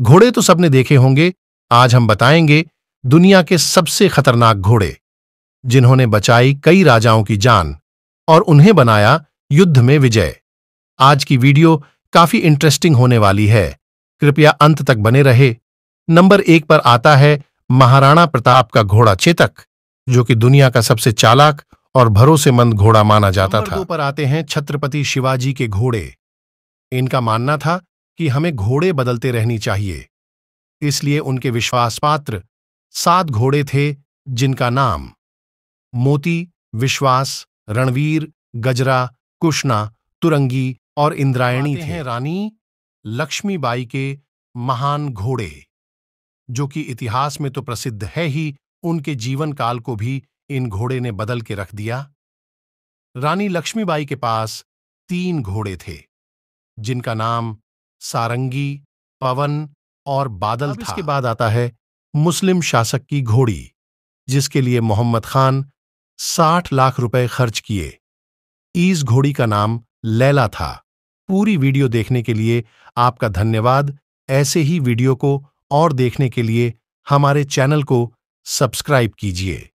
घोड़े तो सबने देखे होंगे आज हम बताएंगे दुनिया के सबसे खतरनाक घोड़े जिन्होंने बचाई कई राजाओं की जान और उन्हें बनाया युद्ध में विजय आज की वीडियो काफी इंटरेस्टिंग होने वाली है कृपया अंत तक बने रहे नंबर एक पर आता है महाराणा प्रताप का घोड़ा चेतक जो कि दुनिया का सबसे चालाक और भरोसेमंद घोड़ा माना जाता था पर आते हैं छत्रपति शिवाजी के घोड़े इनका मानना था कि हमें घोड़े बदलते रहनी चाहिए इसलिए उनके विश्वासपात्र सात घोड़े थे जिनका नाम मोती विश्वास रणवीर गजरा कुष्णा तुरंगी और इंद्रायणी थे रानी लक्ष्मीबाई के महान घोड़े जो कि इतिहास में तो प्रसिद्ध है ही उनके जीवन काल को भी इन घोड़े ने बदल के रख दिया रानी लक्ष्मीबाई के पास तीन घोड़े थे जिनका नाम सारंगी पवन और बादल था। इसके बाद आता है मुस्लिम शासक की घोड़ी जिसके लिए मोहम्मद खान साठ लाख रुपए खर्च किए इस घोड़ी का नाम लैला था पूरी वीडियो देखने के लिए आपका धन्यवाद ऐसे ही वीडियो को और देखने के लिए हमारे चैनल को सब्सक्राइब कीजिए